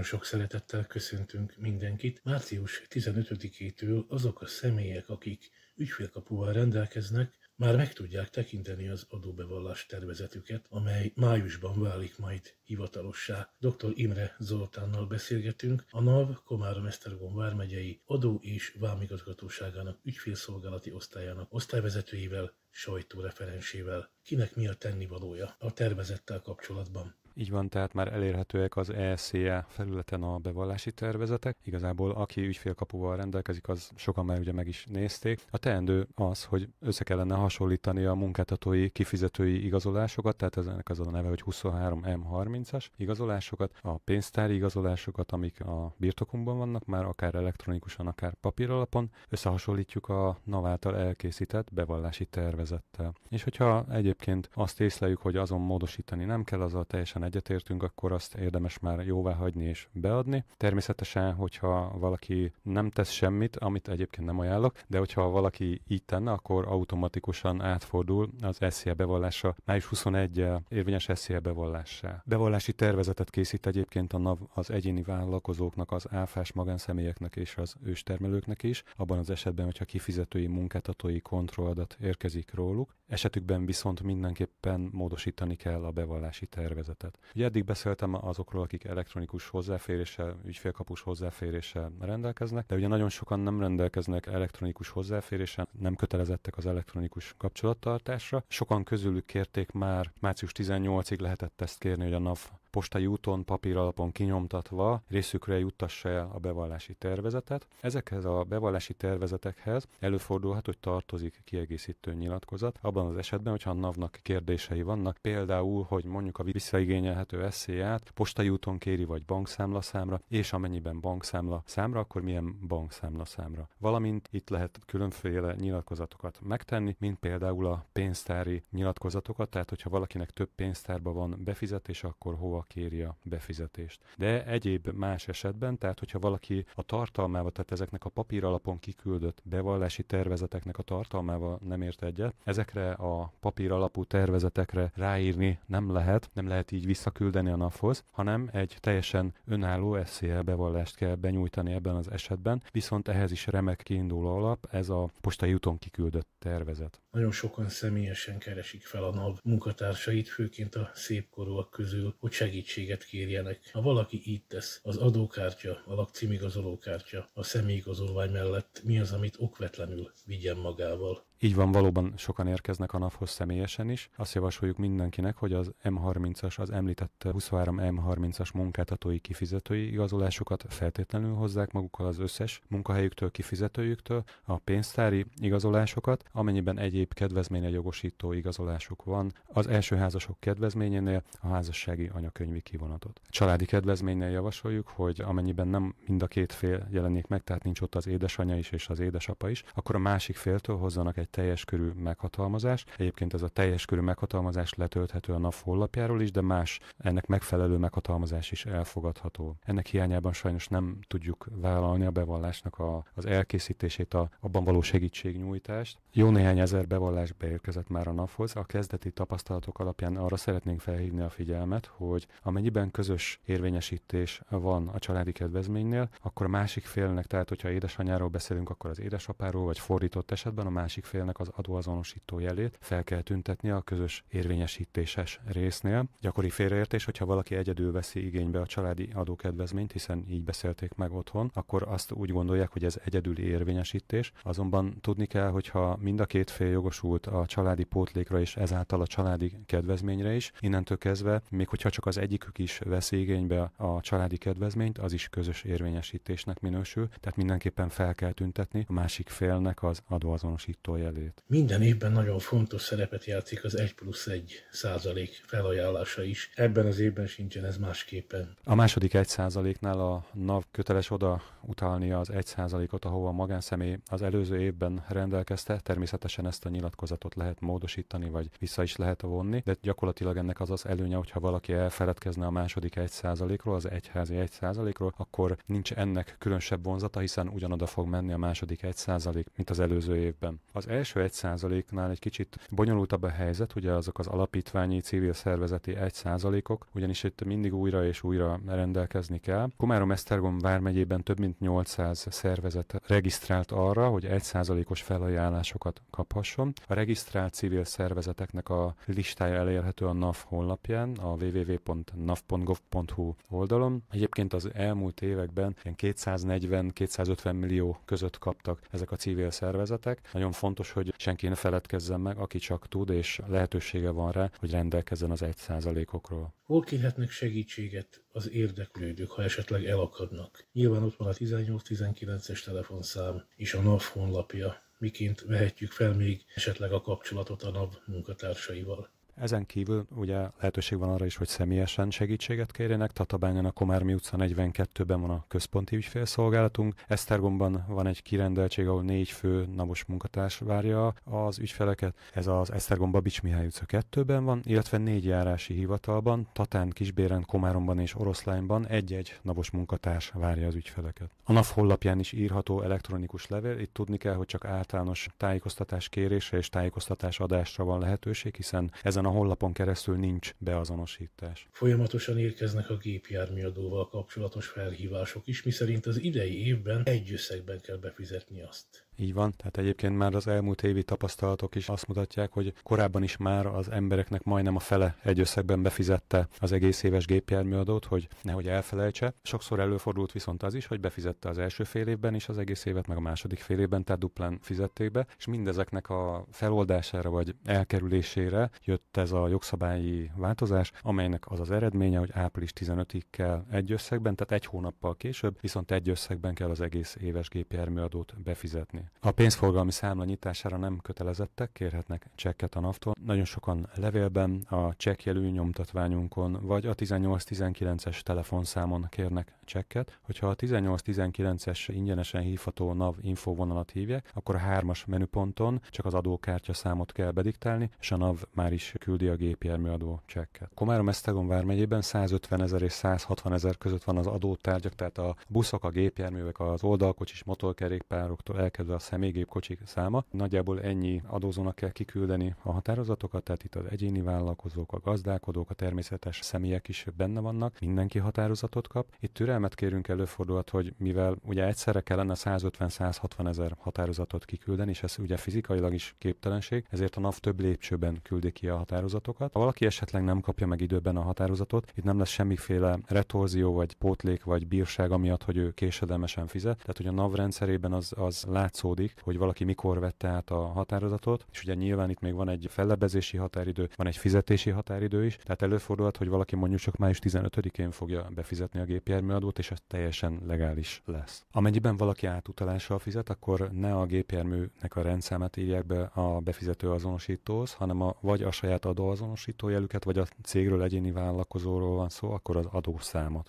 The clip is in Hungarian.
Nagyon sok szeretettel köszöntünk mindenkit. Március 15-től azok a személyek, akik ügyfélkapuval rendelkeznek, már meg tudják tekinteni az adóbevallás tervezetüket, amely májusban válik majd hivatalossá. Dr. Imre Zoltánnal beszélgetünk, a NAV Komárom-Esztergom vármegyei adó és vámigazgatóságának ügyfélszolgálati osztályának osztályvezetőivel, sajtóreferensével. Kinek mi a tennivalója a tervezettel kapcsolatban? Így van, tehát már elérhetőek az ESCE e felületen a bevallási tervezetek. Igazából aki ügyfélkapuval rendelkezik, az sokan már ugye meg is nézték. A teendő az, hogy össze kellene hasonlítani a munkáltatói kifizetői igazolásokat, tehát ezenek az a neve, hogy 23M30-as igazolásokat, a pénztári igazolásokat, amik a birtokunkban vannak, már akár elektronikusan, akár papíralapon, összehasonlítjuk a NAV által elkészített bevallási tervezettel. És hogyha egyébként azt észleljük, hogy azon módosítani nem kell, a teljesen teljesen egyetértünk, akkor azt érdemes már jóvá hagyni és beadni. Természetesen, hogyha valaki nem tesz semmit, amit egyébként nem ajánlok, de hogyha valaki így tenne, akkor automatikusan átfordul az SZIA bevallása május 21 érvényes SZIA bevallásá. Bevallási tervezetet készít egyébként a NAV az egyéni vállalkozóknak, az áfás magánszemélyeknek és az őstermelőknek is, abban az esetben, hogyha kifizetői munkáltatói kontrolladat érkezik róluk, esetükben viszont mindenképpen módosítani kell a bevallási tervezetet ügyfeleket. Ugye eddig beszéltem azokról, akik elektronikus hozzáféréssel, ügyfélkapus hozzáféréssel rendelkeznek, de ugye nagyon sokan nem rendelkeznek elektronikus hozzáféréssel, nem kötelezettek az elektronikus kapcsolattartásra. Sokan közülük kérték már március 18-ig lehetett ezt kérni, hogy a NAV postai úton, papír alapon kinyomtatva részükre juttassa el a bevallási tervezetet. Ezekhez a bevallási tervezetekhez előfordulhat, hogy tartozik kiegészítő nyilatkozat, abban az esetben, hogyha a NAV-nak kérdései vannak, például, hogy mondjuk a visszaigényelhető eszélyát postai úton kéri, vagy bankszámla számra, és amennyiben bankszámla számra, akkor milyen bankszámla számra. Valamint itt lehet különféle nyilatkozatokat megtenni, mint például a pénztári nyilatkozatokat, tehát hogyha valakinek több pénztárba van befizetés, akkor hova tartalmával kéri a befizetést. De egyéb más esetben, tehát hogyha valaki a tartalmával, tehát ezeknek a papír alapon kiküldött bevallási tervezeteknek a tartalmával nem ért egyet, ezekre a papír alapú tervezetekre ráírni nem lehet, nem lehet így visszaküldeni a naphoz, hanem egy teljesen önálló SZL bevallást kell benyújtani ebben az esetben, viszont ehhez is remek kiinduló alap ez a postai úton kiküldött tervezet. Nagyon sokan személyesen keresik fel a NAV munkatársait, főként a szépkorúak közül, hogy segítséget kérjenek. Ha valaki így tesz, az adókártya, a lakcímigazolókártya, a személyigazolvány mellett mi az, amit okvetlenül vigyen magával. Így van, valóban sokan érkeznek a NAV-hoz személyesen is. Azt javasoljuk mindenkinek, hogy az M30-as, az említett 23 M30-as munkáltatói kifizetői igazolásukat feltétlenül hozzák magukkal az összes munkahelyüktől, kifizetőjüktől, a pénztári igazolásokat, amennyiben egy egyéb kedvezménye jogosító igazolásuk van az első házasok kedvezményénél a házassági anyakönyvi kivonatot. Családi kedvezménynél javasoljuk, hogy amennyiben nem mind a két fél jelenik meg, tehát nincs ott az édesanyja is és az édesapa is, akkor a másik féltől hozzanak egy teljes körű meghatalmazást. Egyébként ez a teljes körű meghatalmazás letölthető a NAV honlapjáról is, de más ennek megfelelő meghatalmazás is elfogadható. Ennek hiányában sajnos nem tudjuk vállalni a bevallásnak a, az elkészítését, a, abban való segítségnyújtást. Jó néhány ezer bevallás beérkezett már a naphoz. A kezdeti tapasztalatok alapján arra szeretnénk felhívni a figyelmet, hogy amennyiben közös érvényesítés van a családi kedvezménynél, akkor a másik félnek, tehát hogyha édesanyáról beszélünk, akkor az édesapáról, vagy fordított esetben a másik félnek az adóazonosító jelét fel kell tüntetni a közös érvényesítéses résznél. Gyakori félreértés, hogyha valaki egyedül veszi igénybe a családi adókedvezményt, hiszen így beszélték meg otthon, akkor azt úgy gondolják, hogy ez egyedüli érvényesítés. Azonban tudni kell, hogyha mind a két fél jogosult a családi pótlékra és ezáltal a családi kedvezményre is. Innentől kezdve, még hogyha csak az egyikük is vesz igénybe a családi kedvezményt, az is közös érvényesítésnek minősül, tehát mindenképpen fel kell tüntetni a másik félnek az adóazonosító jelét. Minden évben nagyon fontos szerepet játszik az 1 plusz 1 százalék felajánlása is. Ebben az évben sincsen ez másképpen. A második 1 százaléknál a NAV köteles oda utalni az 1 százalékot, ahova a magánszemély az előző évben rendelkezte, természetesen ezt a a nyilatkozatot lehet módosítani, vagy vissza is lehet vonni, de gyakorlatilag ennek az az előnye, hogyha valaki elfeledkezne a második 1%-ról, az egyházi 1%-ról, akkor nincs ennek különösebb vonzata, hiszen ugyanoda fog menni a második 1%, mint az előző évben. Az első 1%-nál egy kicsit bonyolultabb a helyzet, ugye azok az alapítványi civil szervezeti 1%-ok, ugyanis itt mindig újra és újra rendelkezni kell. Komárom-Esztergom vármegyében több mint 800 szervezet regisztrált arra, hogy 1%-os felajánlásokat kaphasson van. A regisztrált civil szervezeteknek a listája elérhető a NAV honlapján, a www.nav.gov.hu oldalon. Egyébként az elmúlt években ilyen 240-250 millió között kaptak ezek a civil szervezetek. Nagyon fontos, hogy senki ne feledkezzen meg, aki csak tud, és lehetősége van rá, hogy rendelkezzen az 1%-okról. Hol kérhetnek segítséget az érdeklődők, ha esetleg elakadnak? Nyilván ott van a 18-19-es telefonszám és a NAV honlapja miként vehetjük fel még esetleg a kapcsolatot a NAV munkatársaival. Ezen kívül ugye lehetőség van arra is, hogy személyesen segítséget kérjenek. Tatabányon a Komármi utca 42-ben van a központi ügyfélszolgálatunk. Esztergomban van egy kirendeltség, ahol négy fő napos munkatárs várja az ügyfeleket. Ez az Esztergom Babics Mihály utca 2-ben van, illetve négy járási hivatalban, Tatán, Kisbéren, Komáromban és Oroszlányban egy-egy napos munkatárs várja az ügyfeleket. A NAV honlapján is írható elektronikus levél, itt tudni kell, hogy csak általános tájékoztatás kérésre és tájékoztatás adásra van lehetőség, hiszen ez ezen a honlapon keresztül nincs beazonosítás. Folyamatosan érkeznek a gépjárműadóval kapcsolatos felhívások is, miszerint az idei évben egy összegben kell befizetni azt. Így van, tehát egyébként már az elmúlt évi tapasztalatok is azt mutatják, hogy korábban is már az embereknek majdnem a fele egy összegben befizette az egész éves gépjárműadót, hogy nehogy elfelejtse. Sokszor előfordult viszont az is, hogy befizette az első fél évben is az egész évet, meg a második fél évben, tehát duplán fizették be, és mindezeknek a feloldására vagy elkerülésére jött ez a jogszabályi változás, amelynek az az eredménye, hogy április 15-ig kell egy összegben, tehát egy hónappal később, viszont egy összegben kell az egész éves gépjárműadót befizetni. A pénzforgalmi számla nyitására nem kötelezettek, kérhetnek csekket a NAV-tól. Nagyon sokan levélben, a csekkjelű nyomtatványunkon, vagy a 1819 es telefonszámon kérnek csekket. Hogyha a 1819 es ingyenesen hívható NAV infóvonalat hívják, akkor a hármas menüponton csak az adókártya számot kell bediktálni, és a NAV már is küldi a gépjárműadó csekket. Komárom Esztegon vármegyében 150 ezer és 160 ezer között van az adótárgyak, tehát a buszok, a gépjárművek, az oldalkocsis motorkerékpároktól elkezdve a személygépkocsik száma. Nagyjából ennyi adózónak kell kiküldeni a határozatokat, tehát itt az egyéni vállalkozók, a gazdálkodók, a természetes személyek is benne vannak, mindenki határozatot kap. Itt türelmet kérünk előfordulhat, hogy mivel ugye egyszerre kellene 150-160 ezer határozatot kiküldeni, és ez ugye fizikailag is képtelenség, ezért a NAV több lépcsőben küldi ki a határozatokat. Ha valaki esetleg nem kapja meg időben a határozatot, itt nem lesz semmiféle retorzió, vagy pótlék, vagy bírság, amiatt, hogy ő késedelmesen fizet. Tehát, hogy a NAV rendszerében az, az látsz látszódik, hogy valaki mikor vette át a határozatot, és ugye nyilván itt még van egy fellebezési határidő, van egy fizetési határidő is, tehát előfordulhat, hogy valaki mondjuk csak május 15-én fogja befizetni a gépjárműadót, és ez teljesen legális lesz. Amennyiben valaki átutalással fizet, akkor ne a gépjárműnek a rendszámát írják be a befizető azonosítóhoz, hanem a, vagy a saját adóazonosító jelüket, vagy a cégről egyéni vállalkozóról van szó, akkor az adószámot.